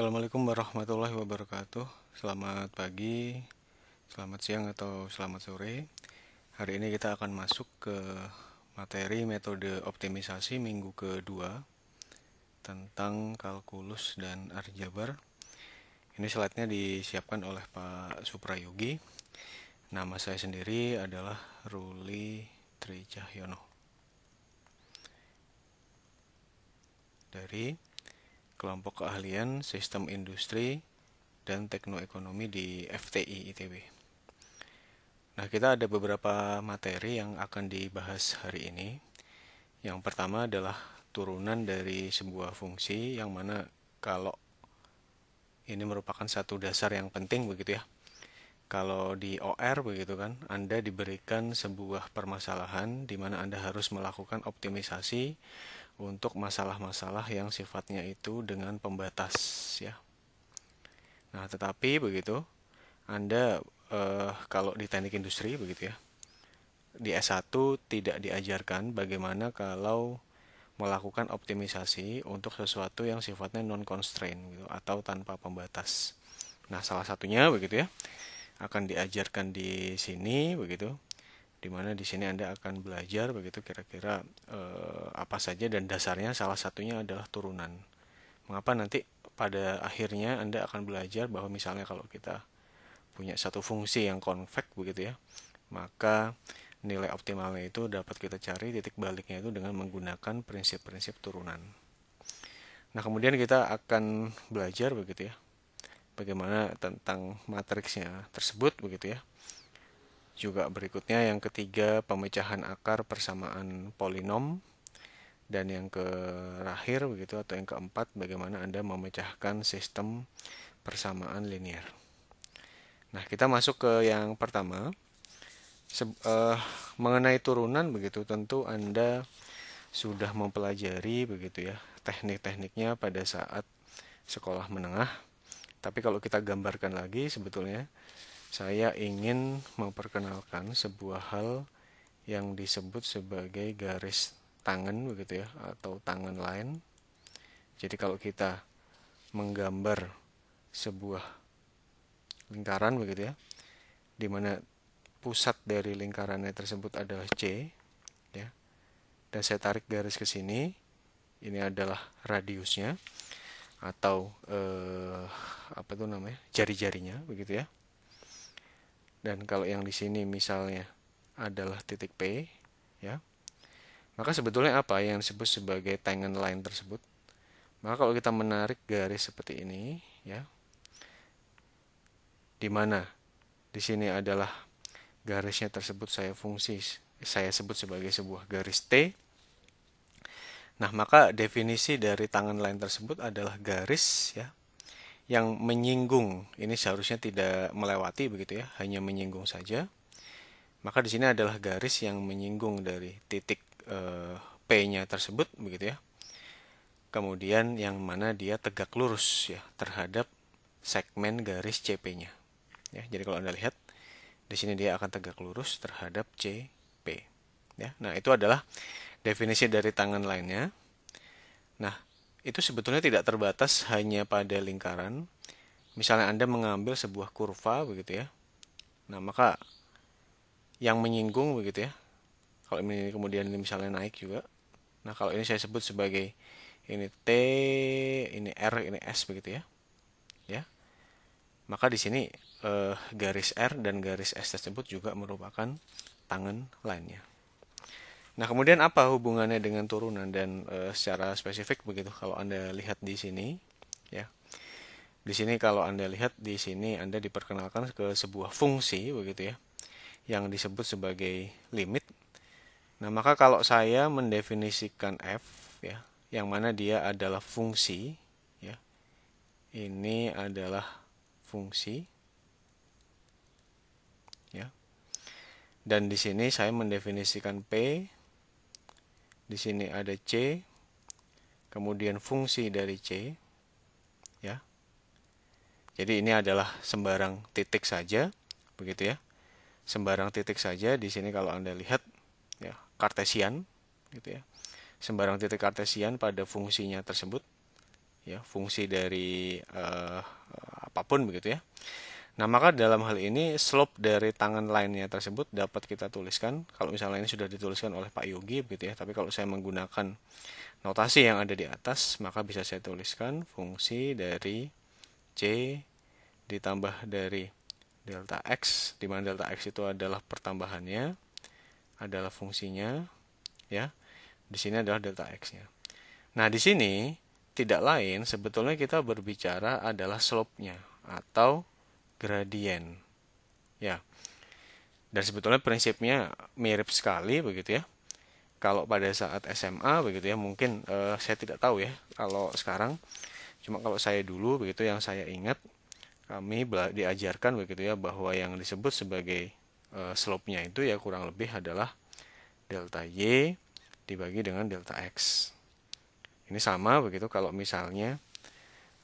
Assalamualaikum warahmatullahi wabarakatuh. Selamat pagi, selamat siang atau selamat sore. Hari ini kita akan masuk ke materi metode optimisasi minggu kedua tentang kalkulus dan arjabar Ini slide-nya disiapkan oleh Pak Suprayogi. Nama saya sendiri adalah Ruli Tri Cahyono. Dari kelompok keahlian sistem industri dan teknoekonomi di FTI ITB. Nah, kita ada beberapa materi yang akan dibahas hari ini. Yang pertama adalah turunan dari sebuah fungsi yang mana kalau ini merupakan satu dasar yang penting begitu ya kalau di OR begitu kan, Anda diberikan sebuah permasalahan di mana Anda harus melakukan optimisasi untuk masalah-masalah yang sifatnya itu dengan pembatas ya. Nah, tetapi begitu Anda eh, kalau di teknik industri begitu ya. Di S1 tidak diajarkan bagaimana kalau melakukan optimisasi untuk sesuatu yang sifatnya non constraint gitu atau tanpa pembatas. Nah, salah satunya begitu ya akan diajarkan di sini begitu dimana di sini anda akan belajar begitu kira-kira eh, apa saja dan dasarnya salah satunya adalah turunan mengapa nanti pada akhirnya anda akan belajar bahwa misalnya kalau kita punya satu fungsi yang konvek begitu ya maka nilai optimalnya itu dapat kita cari titik baliknya itu dengan menggunakan prinsip-prinsip turunan nah kemudian kita akan belajar begitu ya bagaimana tentang matriksnya tersebut begitu ya. Juga berikutnya yang ketiga pemecahan akar persamaan polinom dan yang terakhir begitu atau yang keempat bagaimana Anda memecahkan sistem persamaan linear Nah, kita masuk ke yang pertama. Se uh, eh, mengenai turunan begitu tentu Anda sudah mempelajari begitu ya teknik-tekniknya pada saat sekolah menengah tapi kalau kita gambarkan lagi sebetulnya saya ingin memperkenalkan sebuah hal yang disebut sebagai garis tangan begitu ya atau tangan lain. Jadi kalau kita menggambar sebuah lingkaran begitu ya, di mana pusat dari lingkarannya tersebut adalah C, ya. Dan saya tarik garis ke sini, ini adalah radiusnya atau eh, apa tuh namanya jari-jarinya begitu ya dan kalau yang di sini misalnya adalah titik P ya maka sebetulnya apa yang disebut sebagai tangent line tersebut maka kalau kita menarik garis seperti ini ya di mana di sini adalah garisnya tersebut saya fungsi saya sebut sebagai sebuah garis T Nah, maka definisi dari tangan lain tersebut adalah garis ya yang menyinggung. Ini seharusnya tidak melewati begitu ya, hanya menyinggung saja. Maka di sini adalah garis yang menyinggung dari titik e, P-nya tersebut begitu ya. Kemudian yang mana dia tegak lurus ya terhadap segmen garis CP-nya. Ya, jadi kalau Anda lihat di sini dia akan tegak lurus terhadap CP. Ya. Nah, itu adalah definisi dari tangan lainnya. Nah, itu sebetulnya tidak terbatas hanya pada lingkaran. Misalnya Anda mengambil sebuah kurva begitu ya. Nah, maka yang menyinggung begitu ya. Kalau ini kemudian ini misalnya naik juga. Nah, kalau ini saya sebut sebagai ini T, ini R, ini S begitu ya. Ya. Maka di sini eh, garis R dan garis S tersebut juga merupakan tangan lainnya. Nah, kemudian apa hubungannya dengan turunan dan e, secara spesifik begitu kalau Anda lihat di sini ya. Di sini kalau Anda lihat di sini Anda diperkenalkan ke sebuah fungsi begitu ya yang disebut sebagai limit. Nah, maka kalau saya mendefinisikan f ya, yang mana dia adalah fungsi ya. Ini adalah fungsi ya. Dan di sini saya mendefinisikan p di sini ada C, kemudian fungsi dari C. Ya. Jadi ini adalah sembarang titik saja, begitu ya. Sembarang titik saja di sini kalau Anda lihat ya, kartesian gitu ya. Sembarang titik kartesian pada fungsinya tersebut ya, fungsi dari eh, apapun begitu ya. Nah, maka dalam hal ini slope dari tangan lainnya tersebut dapat kita tuliskan kalau misalnya ini sudah dituliskan oleh Pak Yogi begitu ya. Tapi kalau saya menggunakan notasi yang ada di atas, maka bisa saya tuliskan fungsi dari C ditambah dari delta x di mana delta x itu adalah pertambahannya adalah fungsinya ya. Di sini adalah delta x-nya. Nah, di sini tidak lain sebetulnya kita berbicara adalah slope-nya atau gradien. Ya. Dan sebetulnya prinsipnya mirip sekali begitu ya. Kalau pada saat SMA begitu ya, mungkin eh, saya tidak tahu ya kalau sekarang. Cuma kalau saya dulu begitu yang saya ingat kami diajarkan begitu ya bahwa yang disebut sebagai uh, slope-nya itu ya kurang lebih adalah delta y dibagi dengan delta x. Ini sama begitu kalau misalnya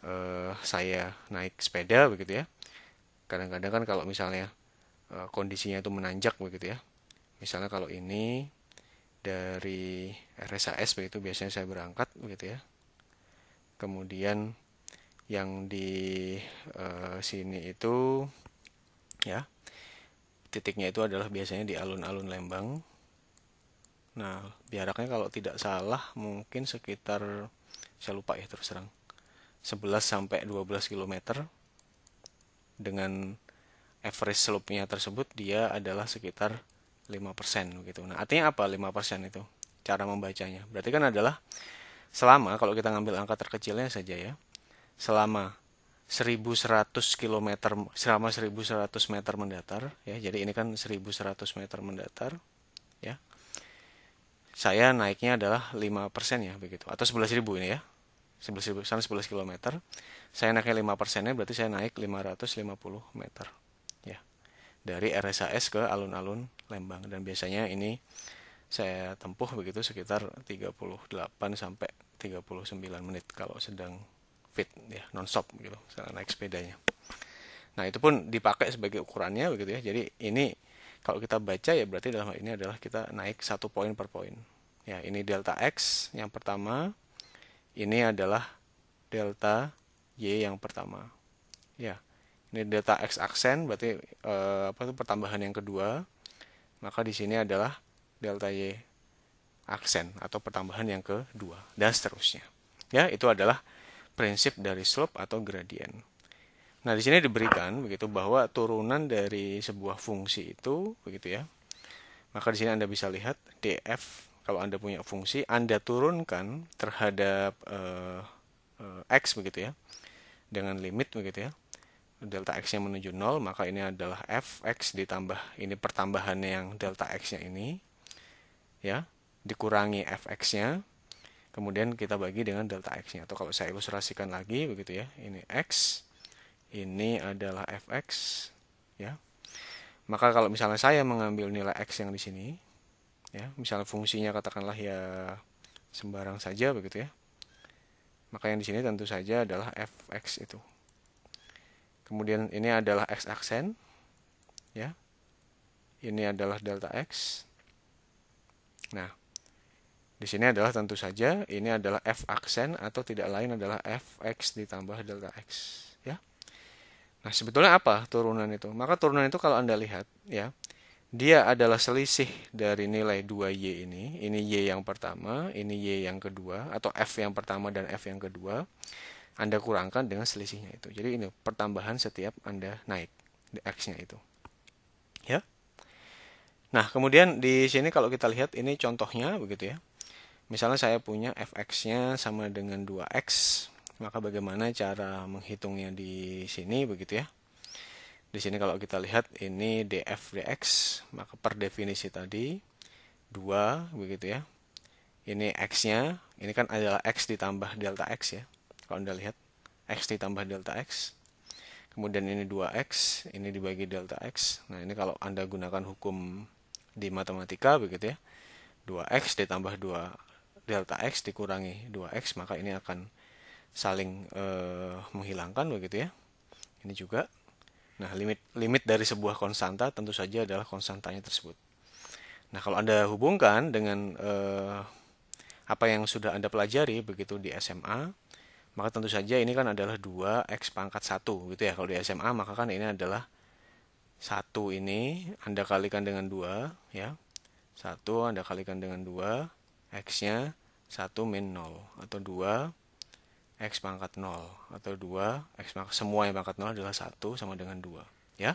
uh, saya naik sepeda begitu ya kadang-kadang kan kalau misalnya eh, kondisinya itu menanjak begitu ya misalnya kalau ini dari RSAS begitu biasanya saya berangkat begitu ya kemudian yang di e, sini itu ya titiknya itu adalah biasanya di alun-alun Lembang nah biaraknya kalau tidak salah mungkin sekitar saya lupa ya terus terang 11 sampai 12 km dengan average slope-nya tersebut dia adalah sekitar 5% begitu. Nah, artinya apa 5% itu? Cara membacanya. Berarti kan adalah selama kalau kita ngambil angka terkecilnya saja ya. Selama 1100 km selama 1100 meter mendatar ya. Jadi ini kan 1100 meter mendatar ya. Saya naiknya adalah 5% ya begitu atau 11.000 ini ya. 11, kilometer. km saya naiknya 5 persennya berarti saya naik 550 meter ya dari RSAS ke alun-alun Lembang dan biasanya ini saya tempuh begitu sekitar 38 sampai 39 menit kalau sedang fit ya non stop gitu saya naik sepedanya nah itu pun dipakai sebagai ukurannya begitu ya jadi ini kalau kita baca ya berarti dalam hal ini adalah kita naik satu poin per poin ya ini delta x yang pertama ini adalah delta y yang pertama. Ya, ini delta x aksen berarti eh, apa itu pertambahan yang kedua. Maka di sini adalah delta y aksen atau pertambahan yang kedua dan seterusnya. Ya, itu adalah prinsip dari slope atau gradien. Nah, di sini diberikan begitu bahwa turunan dari sebuah fungsi itu begitu ya. Maka di sini Anda bisa lihat df kalau Anda punya fungsi, Anda turunkan terhadap uh, uh, X begitu ya, dengan limit begitu ya, delta X-nya menuju nol, maka ini adalah Fx ditambah, ini pertambahannya yang delta X-nya ini, ya, dikurangi Fx-nya, kemudian kita bagi dengan delta X-nya, atau kalau saya ilustrasikan lagi begitu ya, ini X, ini adalah Fx, ya, maka kalau misalnya saya mengambil nilai X yang di sini, ya misalnya fungsinya katakanlah ya sembarang saja begitu ya maka yang di sini tentu saja adalah fx itu kemudian ini adalah x aksen ya ini adalah delta x nah di sini adalah tentu saja ini adalah f aksen atau tidak lain adalah fx ditambah delta x ya. Nah, sebetulnya apa turunan itu? Maka turunan itu kalau Anda lihat ya, dia adalah selisih dari nilai 2Y ini. Ini Y yang pertama, ini Y yang kedua, atau F yang pertama dan F yang kedua. Anda kurangkan dengan selisihnya itu. Jadi ini pertambahan setiap Anda naik X-nya itu. Ya. Nah, kemudian di sini kalau kita lihat ini contohnya begitu ya. Misalnya saya punya fx-nya sama dengan 2x, maka bagaimana cara menghitungnya di sini begitu ya? Di sini kalau kita lihat ini df dx maka per definisi tadi 2 begitu ya. Ini x-nya, ini kan adalah x ditambah delta x ya. Kalau Anda lihat x ditambah delta x. Kemudian ini 2x, ini dibagi delta x. Nah, ini kalau Anda gunakan hukum di matematika begitu ya. 2x ditambah 2 delta x dikurangi 2x maka ini akan saling eh, menghilangkan begitu ya. Ini juga Nah, limit limit dari sebuah konstanta tentu saja adalah konstantanya tersebut. Nah, kalau Anda hubungkan dengan eh, apa yang sudah Anda pelajari begitu di SMA, maka tentu saja ini kan adalah 2x pangkat 1 gitu ya. Kalau di SMA maka kan ini adalah 1 ini Anda kalikan dengan 2 ya. 1 Anda kalikan dengan 2 x-nya 1 min 0 atau 2 X pangkat 0 atau 2 X pangkat, semua yang pangkat 0 adalah 1 sama dengan 2 ya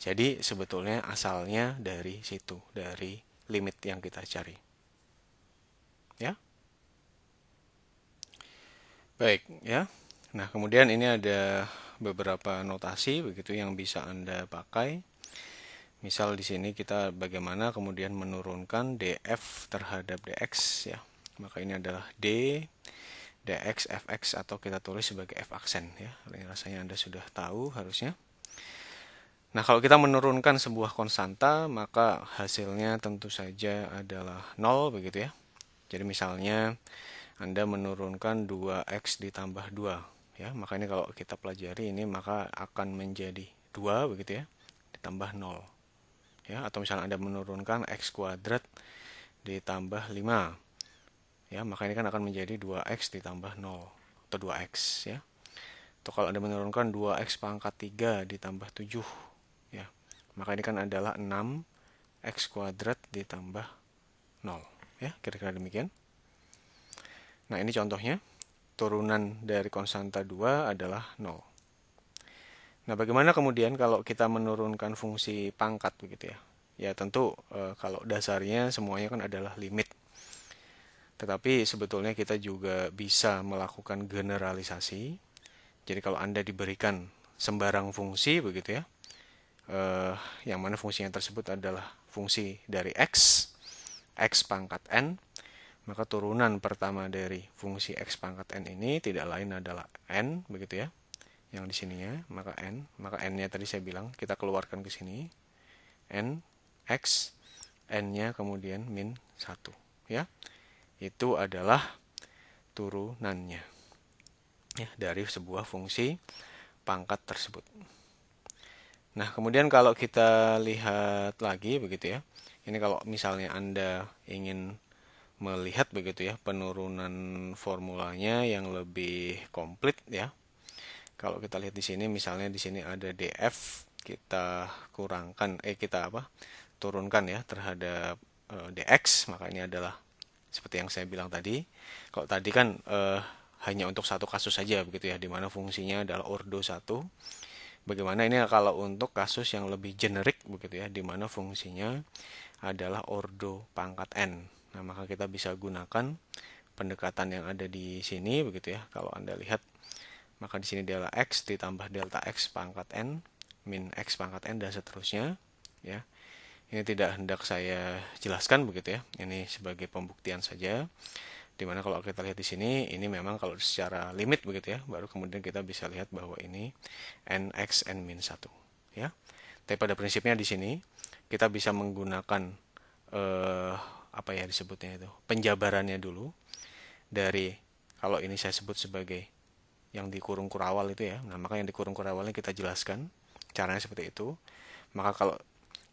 jadi sebetulnya asalnya dari situ dari limit yang kita cari ya baik ya nah kemudian ini ada beberapa notasi begitu yang bisa anda pakai misal di sini kita bagaimana kemudian menurunkan df terhadap dx ya maka ini adalah d dx fx atau kita tulis sebagai f aksen ya. ini Rasanya Anda sudah tahu harusnya. Nah, kalau kita menurunkan sebuah konstanta, maka hasilnya tentu saja adalah nol begitu ya. Jadi misalnya Anda menurunkan 2x ditambah 2 ya. Maka ini kalau kita pelajari ini maka akan menjadi 2 begitu ya ditambah 0. Ya, atau misalnya Anda menurunkan x kuadrat ditambah 5 ya maka ini kan akan menjadi 2x ditambah 0 atau 2x ya atau kalau Anda menurunkan 2x pangkat 3 ditambah 7 ya maka ini kan adalah 6x kuadrat ditambah 0 ya kira-kira demikian nah ini contohnya turunan dari konstanta 2 adalah 0 Nah, bagaimana kemudian kalau kita menurunkan fungsi pangkat begitu ya? Ya, tentu e, kalau dasarnya semuanya kan adalah limit tetapi sebetulnya kita juga bisa melakukan generalisasi. Jadi kalau Anda diberikan sembarang fungsi begitu ya, eh, yang mana fungsi yang tersebut adalah fungsi dari X, X pangkat N, maka turunan pertama dari fungsi X pangkat N ini tidak lain adalah N begitu ya, yang di sininya, maka N, maka N-nya tadi saya bilang, kita keluarkan ke sini, N, X, N-nya kemudian min 1 ya itu adalah turunannya ya, dari sebuah fungsi pangkat tersebut. Nah, kemudian kalau kita lihat lagi begitu ya. Ini kalau misalnya Anda ingin melihat begitu ya penurunan formulanya yang lebih komplit ya. Kalau kita lihat di sini misalnya di sini ada DF kita kurangkan eh kita apa? turunkan ya terhadap e, eh, DX makanya adalah seperti yang saya bilang tadi. Kalau tadi kan eh, hanya untuk satu kasus saja begitu ya, dimana fungsinya adalah ordo satu. Bagaimana ini kalau untuk kasus yang lebih generik begitu ya, dimana fungsinya adalah ordo pangkat n. Nah, maka kita bisa gunakan pendekatan yang ada di sini begitu ya. Kalau Anda lihat maka di sini adalah x ditambah delta x pangkat n min x pangkat n dan seterusnya ya. Ini tidak hendak saya jelaskan begitu ya. Ini sebagai pembuktian saja. Dimana kalau kita lihat di sini, ini memang kalau secara limit begitu ya, baru kemudian kita bisa lihat bahwa ini nx n min 1 ya. Tapi pada prinsipnya di sini kita bisa menggunakan eh, apa ya disebutnya itu penjabarannya dulu dari kalau ini saya sebut sebagai yang dikurung kurawal itu ya. Nah maka yang dikurung kurung kurawalnya kita jelaskan caranya seperti itu. Maka kalau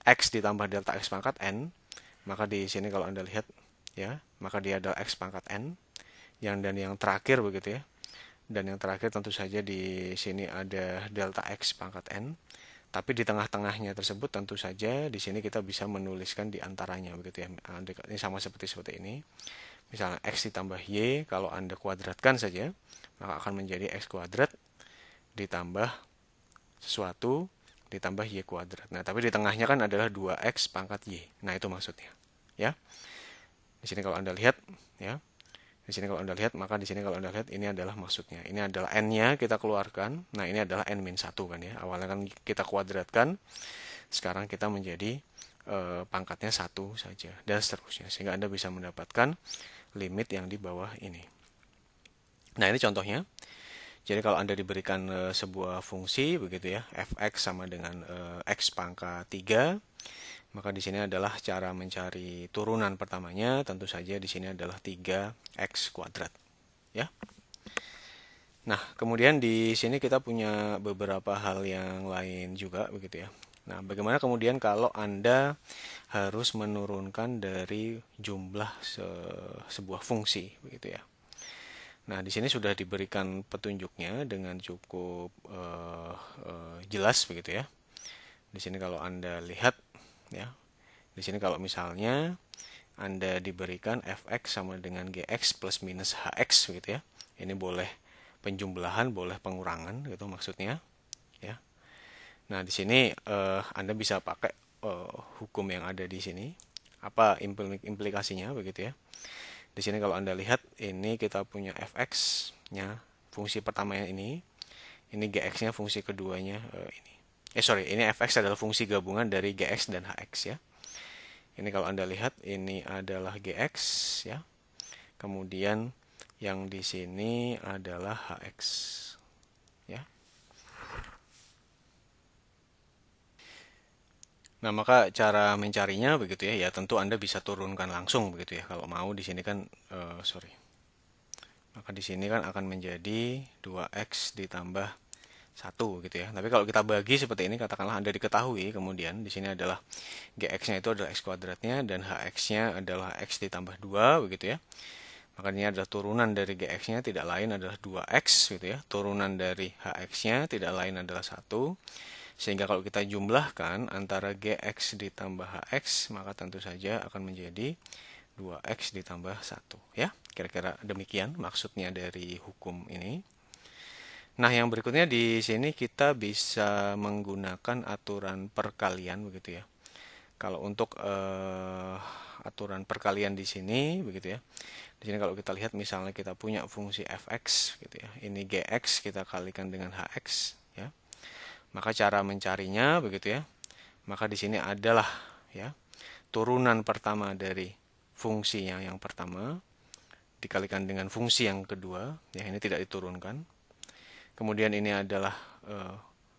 x ditambah delta x pangkat n maka di sini kalau anda lihat ya maka dia adalah x pangkat n yang dan yang terakhir begitu ya dan yang terakhir tentu saja di sini ada delta x pangkat n tapi di tengah-tengahnya tersebut tentu saja di sini kita bisa menuliskan di antaranya begitu ya ah, ini sama seperti seperti ini misalnya x ditambah y kalau anda kuadratkan saja maka akan menjadi x kuadrat ditambah sesuatu ditambah y kuadrat. Nah, tapi di tengahnya kan adalah 2x pangkat y. Nah, itu maksudnya. Ya. Di sini kalau Anda lihat, ya. Di sini kalau Anda lihat, maka di sini kalau Anda lihat ini adalah maksudnya. Ini adalah n-nya kita keluarkan. Nah, ini adalah n 1 kan ya. Awalnya kan kita kuadratkan. Sekarang kita menjadi e, pangkatnya satu saja dan seterusnya sehingga Anda bisa mendapatkan limit yang di bawah ini. Nah, ini contohnya. Jadi kalau Anda diberikan e, sebuah fungsi begitu ya, fx sama dengan e, x pangkat 3, maka di sini adalah cara mencari turunan pertamanya, tentu saja di sini adalah 3x kuadrat. Ya. Nah, kemudian di sini kita punya beberapa hal yang lain juga begitu ya. Nah, bagaimana kemudian kalau Anda harus menurunkan dari jumlah se sebuah fungsi begitu ya. Nah, di sini sudah diberikan petunjuknya dengan cukup uh, uh, jelas begitu ya. Di sini kalau Anda lihat ya. Di sini kalau misalnya Anda diberikan fx sama dengan gx plus minus hx begitu ya. Ini boleh penjumlahan, boleh pengurangan gitu maksudnya ya. Nah, di sini uh, Anda bisa pakai uh, hukum yang ada di sini. Apa implikasinya begitu ya? Di sini kalau Anda lihat ini kita punya fx-nya fungsi pertamanya ini. Ini gx-nya fungsi keduanya uh, ini. Eh sorry, ini fx adalah fungsi gabungan dari gx dan hx ya. Ini kalau Anda lihat ini adalah gx ya. Kemudian yang di sini adalah hx. Nah, maka cara mencarinya begitu ya, ya tentu Anda bisa turunkan langsung begitu ya. Kalau mau di sini kan uh, sorry. Maka di sini kan akan menjadi 2x ditambah 1 gitu ya. Tapi kalau kita bagi seperti ini katakanlah Anda diketahui kemudian di sini adalah gx-nya itu adalah x kuadratnya dan hx-nya adalah x ditambah 2 begitu ya. Makanya adalah turunan dari gx-nya tidak lain adalah 2x gitu ya. Turunan dari hx-nya tidak lain adalah 1 sehingga kalau kita jumlahkan antara GX ditambah HX, maka tentu saja akan menjadi 2X ditambah 1. Ya, kira-kira demikian maksudnya dari hukum ini. Nah, yang berikutnya di sini kita bisa menggunakan aturan perkalian begitu ya. Kalau untuk eh, aturan perkalian di sini begitu ya. Di sini kalau kita lihat misalnya kita punya fungsi fx gitu ya. Ini gx kita kalikan dengan hx. Maka cara mencarinya begitu ya. Maka di sini adalah ya turunan pertama dari fungsi yang yang pertama dikalikan dengan fungsi yang kedua. Ya ini tidak diturunkan. Kemudian ini adalah e,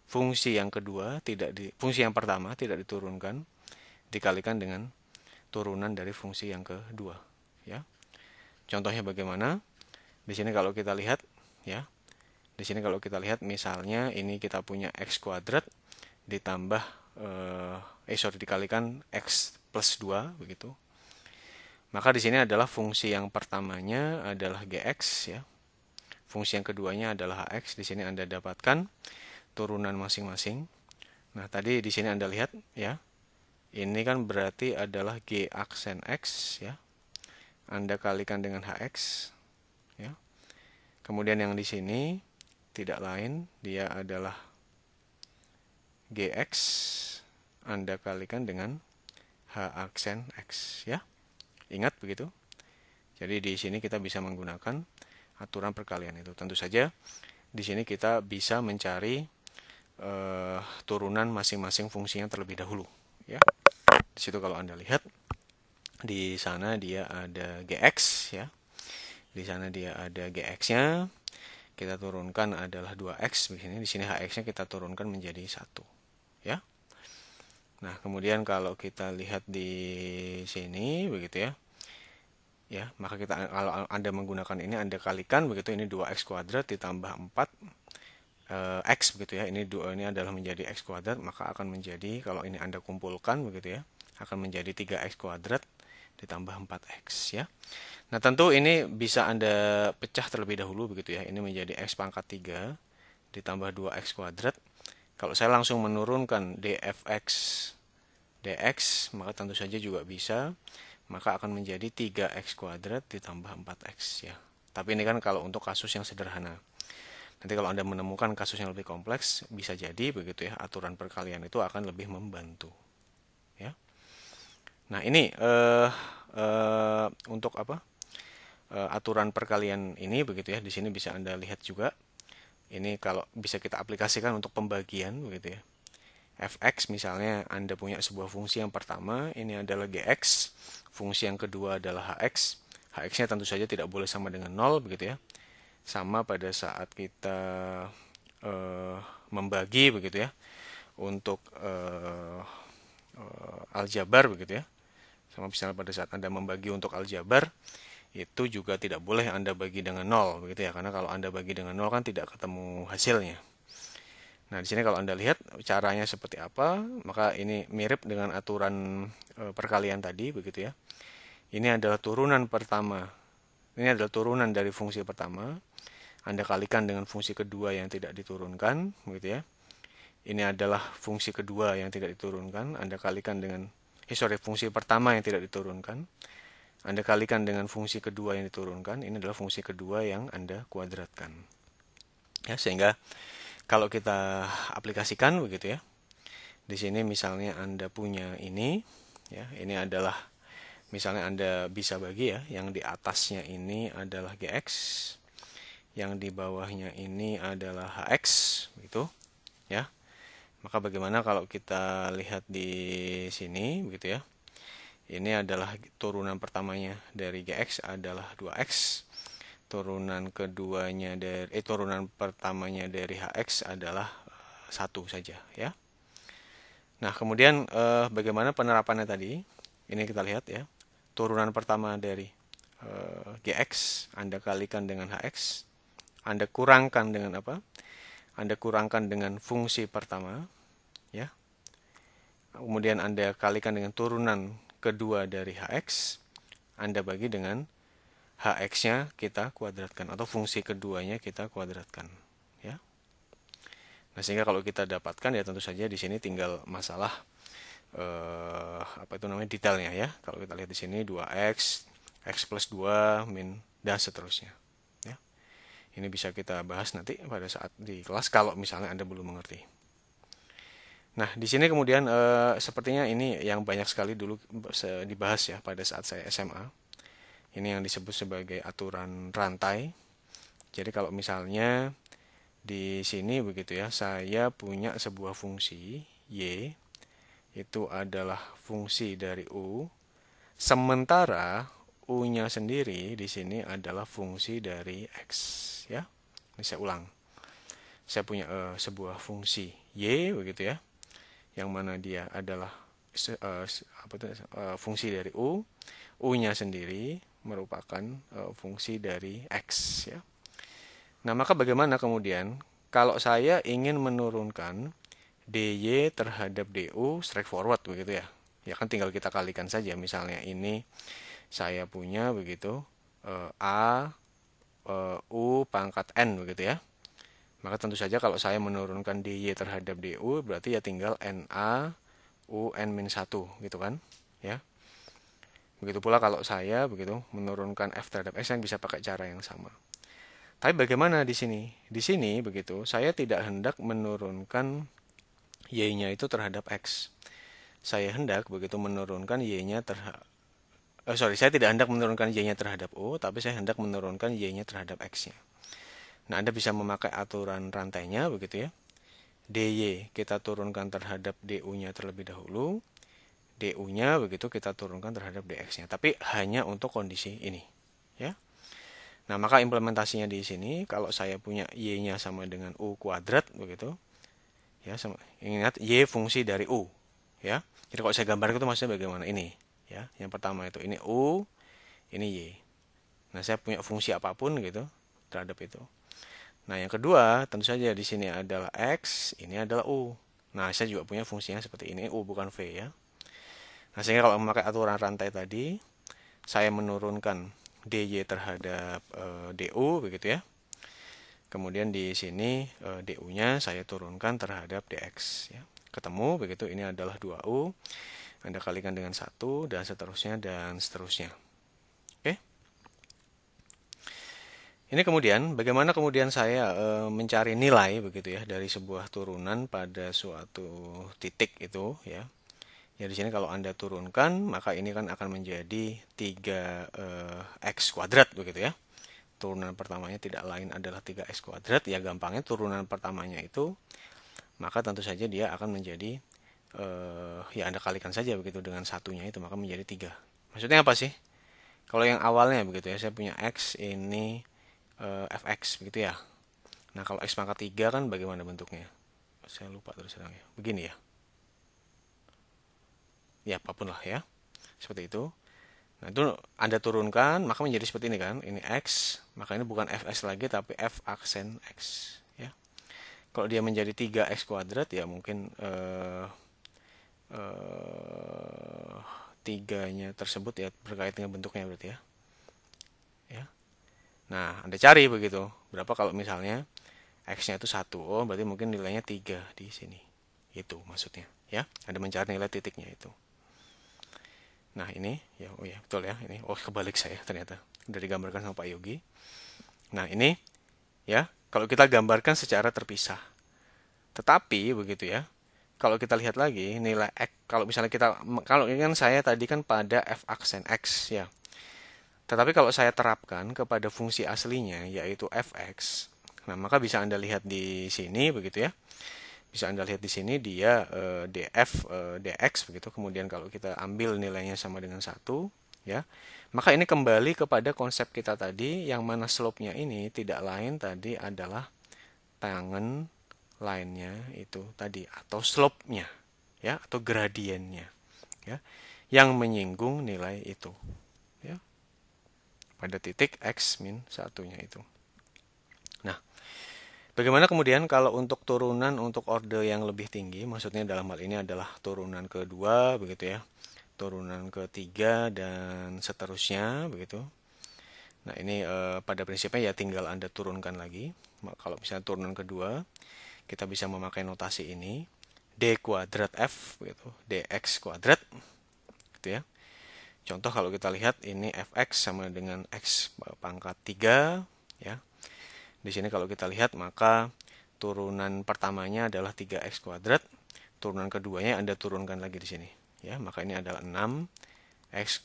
fungsi yang kedua tidak di fungsi yang pertama tidak diturunkan dikalikan dengan turunan dari fungsi yang kedua ya. Contohnya bagaimana? Di sini kalau kita lihat ya di sini kalau kita lihat misalnya ini kita punya x kuadrat ditambah eh, eh sorry dikalikan x plus 2 begitu. Maka di sini adalah fungsi yang pertamanya adalah gx ya. Fungsi yang keduanya adalah hx. Di sini Anda dapatkan turunan masing-masing. Nah, tadi di sini Anda lihat ya. Ini kan berarti adalah g aksen x ya. Anda kalikan dengan hx ya. Kemudian yang di sini tidak lain dia adalah GX Anda kalikan dengan H aksen X ya. Ingat begitu. Jadi di sini kita bisa menggunakan aturan perkalian itu. Tentu saja di sini kita bisa mencari eh, turunan masing-masing fungsinya terlebih dahulu ya. Di situ kalau Anda lihat di sana dia ada GX ya. Di sana dia ada GX-nya, kita turunkan adalah 2x di sini di sini hx-nya kita turunkan menjadi 1 ya nah kemudian kalau kita lihat di sini begitu ya ya maka kita kalau anda menggunakan ini anda kalikan begitu ini 2x kuadrat ditambah 4 e, eh, x begitu ya ini 2 ini adalah menjadi x kuadrat maka akan menjadi kalau ini anda kumpulkan begitu ya akan menjadi 3x kuadrat ditambah 4x ya Nah tentu ini bisa Anda pecah terlebih dahulu begitu ya. Ini menjadi X pangkat 3 ditambah 2X kuadrat. Kalau saya langsung menurunkan dfx dx, maka tentu saja juga bisa. Maka akan menjadi 3x kuadrat ditambah 4x ya. Tapi ini kan kalau untuk kasus yang sederhana. Nanti kalau Anda menemukan kasus yang lebih kompleks, bisa jadi begitu ya, aturan perkalian itu akan lebih membantu. Ya. Nah, ini uh, untuk apa? Eh, aturan perkalian ini begitu ya. Di sini bisa Anda lihat juga. Ini kalau bisa kita aplikasikan untuk pembagian begitu ya. fx misalnya Anda punya sebuah fungsi yang pertama ini adalah gx, fungsi yang kedua adalah hx. hx-nya tentu saja tidak boleh sama dengan nol begitu ya. Sama pada saat kita uh, membagi begitu ya untuk uh, aljabar begitu ya. Sama misalnya pada saat Anda membagi untuk aljabar itu juga tidak boleh Anda bagi dengan nol begitu ya karena kalau Anda bagi dengan nol kan tidak ketemu hasilnya. Nah, di sini kalau Anda lihat caranya seperti apa, maka ini mirip dengan aturan e, perkalian tadi begitu ya. Ini adalah turunan pertama. Ini adalah turunan dari fungsi pertama. Anda kalikan dengan fungsi kedua yang tidak diturunkan begitu ya. Ini adalah fungsi kedua yang tidak diturunkan, Anda kalikan dengan eh sorry, fungsi pertama yang tidak diturunkan anda kalikan dengan fungsi kedua yang diturunkan, ini adalah fungsi kedua yang Anda kuadratkan. Ya, sehingga kalau kita aplikasikan begitu ya. Di sini misalnya Anda punya ini, ya, ini adalah misalnya Anda bisa bagi ya, yang di atasnya ini adalah GX, yang di bawahnya ini adalah HX begitu. ya. Maka bagaimana kalau kita lihat di sini begitu ya? Ini adalah turunan pertamanya dari GX adalah 2X. Turunan keduanya dari eh turunan pertamanya dari HX adalah eh, satu saja ya. Nah, kemudian eh, bagaimana penerapannya tadi? Ini kita lihat ya. Turunan pertama dari eh, GX Anda kalikan dengan HX, Anda kurangkan dengan apa? Anda kurangkan dengan fungsi pertama ya. Kemudian Anda kalikan dengan turunan kedua dari hx, Anda bagi dengan hx-nya kita kuadratkan atau fungsi keduanya kita kuadratkan, ya. Nah, sehingga kalau kita dapatkan ya tentu saja di sini tinggal masalah eh, apa itu namanya detailnya ya. Kalau kita lihat di sini 2x, x plus 2, min, dan seterusnya. Ya. Ini bisa kita bahas nanti pada saat di kelas kalau misalnya Anda belum mengerti. Nah, di sini kemudian eh, sepertinya ini yang banyak sekali dulu dibahas ya pada saat saya SMA. Ini yang disebut sebagai aturan rantai. Jadi kalau misalnya di sini begitu ya, saya punya sebuah fungsi y itu adalah fungsi dari u sementara u-nya sendiri di sini adalah fungsi dari x ya. Ini saya ulang. Saya punya eh, sebuah fungsi y begitu ya yang mana dia adalah uh, apa itu, uh, eh, fungsi dari u, u-nya sendiri merupakan uh, fungsi dari x ya. Nah, maka bagaimana kemudian kalau saya ingin menurunkan dy terhadap du straightforward begitu ya. Ya kan tinggal kita kalikan saja misalnya ini saya punya begitu uh, a uh, u pangkat n begitu ya. Maka tentu saja kalau saya menurunkan DY terhadap DU berarti ya tinggal NA U N min 1 gitu kan ya. Begitu pula kalau saya begitu menurunkan F terhadap S yang bisa pakai cara yang sama. Tapi bagaimana di sini? Di sini begitu saya tidak hendak menurunkan Y-nya itu terhadap X. Saya hendak begitu menurunkan Y-nya terhadap Oh, eh, sorry, saya tidak hendak menurunkan Y-nya terhadap U, tapi saya hendak menurunkan Y-nya terhadap X-nya. Nah, Anda bisa memakai aturan rantainya begitu ya. DY kita turunkan terhadap DU-nya terlebih dahulu. DU-nya begitu kita turunkan terhadap DX-nya, tapi hanya untuk kondisi ini, ya. Nah, maka implementasinya di sini kalau saya punya Y-nya sama dengan U kuadrat begitu. Ya, sama ingat Y fungsi dari U, ya. Jadi kalau saya gambar itu maksudnya bagaimana ini, ya. Yang pertama itu ini U, ini Y. Nah, saya punya fungsi apapun gitu terhadap itu. Nah, yang kedua, tentu saja di sini adalah X, ini adalah U. Nah, saya juga punya fungsinya seperti ini, U bukan V ya. Nah, sehingga kalau memakai aturan rantai tadi, saya menurunkan DY terhadap e, eh, DU, begitu ya. Kemudian di sini e, eh, DU-nya saya turunkan terhadap DX. Ya. Ketemu, begitu, ini adalah 2U. Anda kalikan dengan satu dan seterusnya, dan seterusnya. Ini kemudian bagaimana kemudian saya e, mencari nilai begitu ya dari sebuah turunan pada suatu titik itu ya. Ya di sini kalau Anda turunkan maka ini kan akan menjadi 3 e, eh, x kuadrat begitu ya. Turunan pertamanya tidak lain adalah 3x kuadrat ya gampangnya turunan pertamanya itu maka tentu saja dia akan menjadi e, ya Anda kalikan saja begitu dengan satunya itu maka menjadi 3. Maksudnya apa sih? Kalau yang awalnya begitu ya saya punya x ini uh, eh, fx begitu ya. Nah kalau x pangkat 3 kan bagaimana bentuknya? Saya lupa terus ya Begini ya. Ya apapun lah ya. Seperti itu. Nah itu Anda turunkan maka menjadi seperti ini kan. Ini x maka ini bukan fx lagi tapi f aksen x. Ya. Kalau dia menjadi 3x kuadrat ya mungkin uh, uh, tiganya tersebut ya berkait dengan bentuknya berarti ya. Nah, Anda cari begitu. Berapa kalau misalnya X-nya itu satu Oh, berarti mungkin nilainya tiga di sini. Itu maksudnya, ya. Anda mencari nilai titiknya itu. Nah, ini ya, oh ya, betul ya. Ini oh kebalik saya ternyata. Dari digambarkan sama Pak Yogi. Nah, ini ya, kalau kita gambarkan secara terpisah. Tetapi begitu ya. Kalau kita lihat lagi nilai x kalau misalnya kita kalau ini kan saya tadi kan pada f aksen x ya. Tetapi kalau saya terapkan kepada fungsi aslinya yaitu fx, nah maka bisa Anda lihat di sini begitu ya. Bisa Anda lihat di sini dia e, eh, df e, eh, dx begitu. Kemudian kalau kita ambil nilainya sama dengan 1, ya. Maka ini kembali kepada konsep kita tadi yang mana slope-nya ini tidak lain tadi adalah tangan lainnya itu tadi atau slope-nya ya atau gradiennya ya yang menyinggung nilai itu pada titik X min satunya itu. Nah, bagaimana kemudian kalau untuk turunan untuk order yang lebih tinggi, maksudnya dalam hal ini adalah turunan kedua begitu ya, turunan ketiga dan seterusnya begitu. Nah, ini e, pada prinsipnya ya tinggal Anda turunkan lagi. Kalau misalnya turunan kedua, kita bisa memakai notasi ini d kuadrat f begitu, dx kuadrat gitu ya Contoh kalau kita lihat ini fx sama dengan x pangkat 3 ya. Di sini kalau kita lihat maka turunan pertamanya adalah 3x kuadrat, turunan keduanya Anda turunkan lagi di sini ya. Maka ini adalah 6 x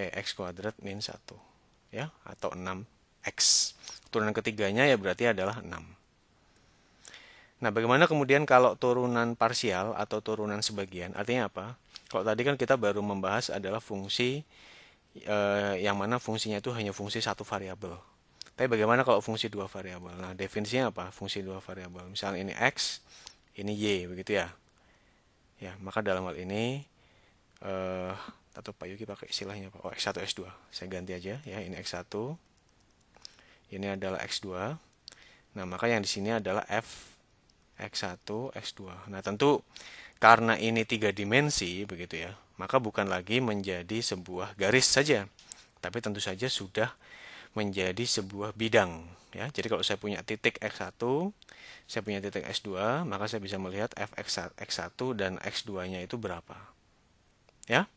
eh, x kuadrat min 1 ya atau 6 x. Turunan ketiganya ya berarti adalah 6. Nah, bagaimana kemudian kalau turunan parsial atau turunan sebagian? Artinya apa? Kalau tadi kan kita baru membahas adalah fungsi eh, yang mana fungsinya itu hanya fungsi satu variabel. Tapi bagaimana kalau fungsi dua variabel? Nah, definisinya apa? Fungsi dua variabel. Misalnya ini x, ini y, begitu ya. Ya, maka dalam hal ini eh atau Pak Yuki pakai istilahnya Pak. Oh, x1 x2. Saya ganti aja ya, ini x1. Ini adalah x2. Nah, maka yang di sini adalah f x1 x2. Nah, tentu karena ini tiga dimensi begitu ya maka bukan lagi menjadi sebuah garis saja tapi tentu saja sudah menjadi sebuah bidang ya jadi kalau saya punya titik x1 saya punya titik x2 maka saya bisa melihat f x1 dan x2 nya itu berapa ya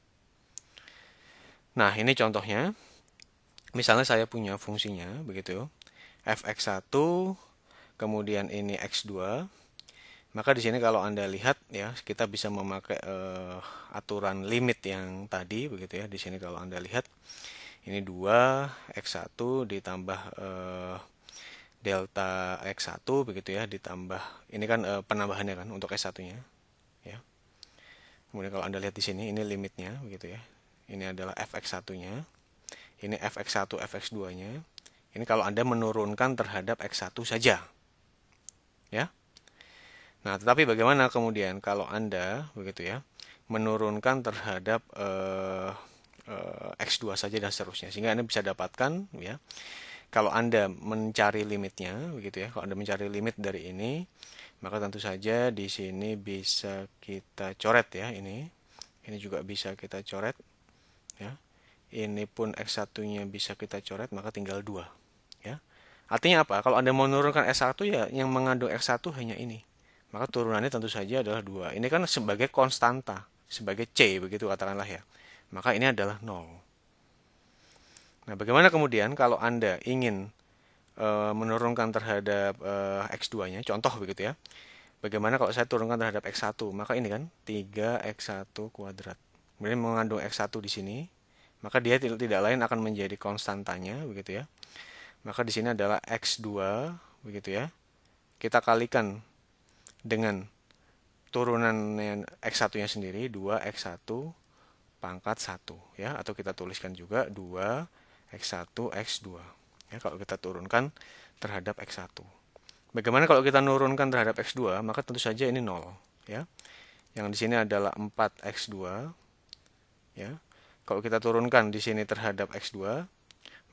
nah ini contohnya misalnya saya punya fungsinya begitu f x1 kemudian ini x2 maka di sini kalau Anda lihat ya, kita bisa memakai uh, aturan limit yang tadi begitu ya. Di sini kalau Anda lihat ini 2 X1 ditambah uh, delta X1 begitu ya ditambah ini kan uh, penambahannya kan untuk S1-nya ya. Kemudian kalau Anda lihat di sini ini limitnya begitu ya. Ini adalah fx1-nya. Ini fx1 fx2-nya. Ini kalau Anda menurunkan terhadap x1 saja. Ya. Nah, tetapi bagaimana kemudian kalau Anda begitu ya, menurunkan terhadap eh, eh, X2 saja dan seterusnya sehingga Anda bisa dapatkan ya. Kalau Anda mencari limitnya begitu ya, kalau Anda mencari limit dari ini, maka tentu saja di sini bisa kita coret ya ini. Ini juga bisa kita coret ya. Ini pun X1-nya bisa kita coret, maka tinggal 2 ya. Artinya apa? Kalau Anda menurunkan S1 ya yang mengandung X1 hanya ini maka turunannya tentu saja adalah dua ini kan sebagai konstanta sebagai c begitu katakanlah ya maka ini adalah nol nah bagaimana kemudian kalau anda ingin e, menurunkan terhadap e, eh, x2 nya contoh begitu ya bagaimana kalau saya turunkan terhadap x1 maka ini kan 3 x1 kuadrat kemudian mengandung x1 di sini maka dia tidak, tidak lain akan menjadi konstantanya begitu ya maka di sini adalah x2 begitu ya kita kalikan dengan turunan X1-nya sendiri 2X1 pangkat 1 ya atau kita tuliskan juga 2X1 X2 ya kalau kita turunkan terhadap X1. Bagaimana kalau kita nurunkan terhadap X2 maka tentu saja ini 0 ya. Yang di sini adalah 4X2 ya. Kalau kita turunkan di sini terhadap X2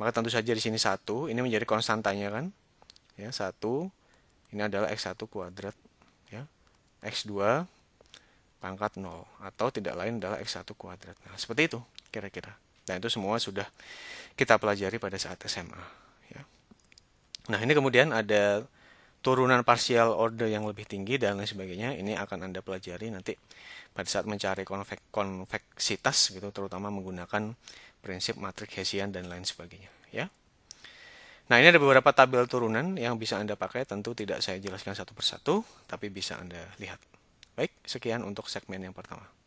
maka tentu saja di sini 1 ini menjadi konstantanya kan ya 1 ini adalah X1 kuadrat ya x2 pangkat 0 atau tidak lain adalah x1 kuadrat. Nah, seperti itu kira-kira. Dan nah, itu semua sudah kita pelajari pada saat SMA ya. Nah, ini kemudian ada turunan parsial order yang lebih tinggi dan lain sebagainya. Ini akan Anda pelajari nanti pada saat mencari konvek konveksitas gitu terutama menggunakan prinsip matriks Hessian dan lain sebagainya ya. Nah ini ada beberapa tabel turunan yang bisa Anda pakai, tentu tidak saya jelaskan satu persatu, tapi bisa Anda lihat. Baik, sekian untuk segmen yang pertama.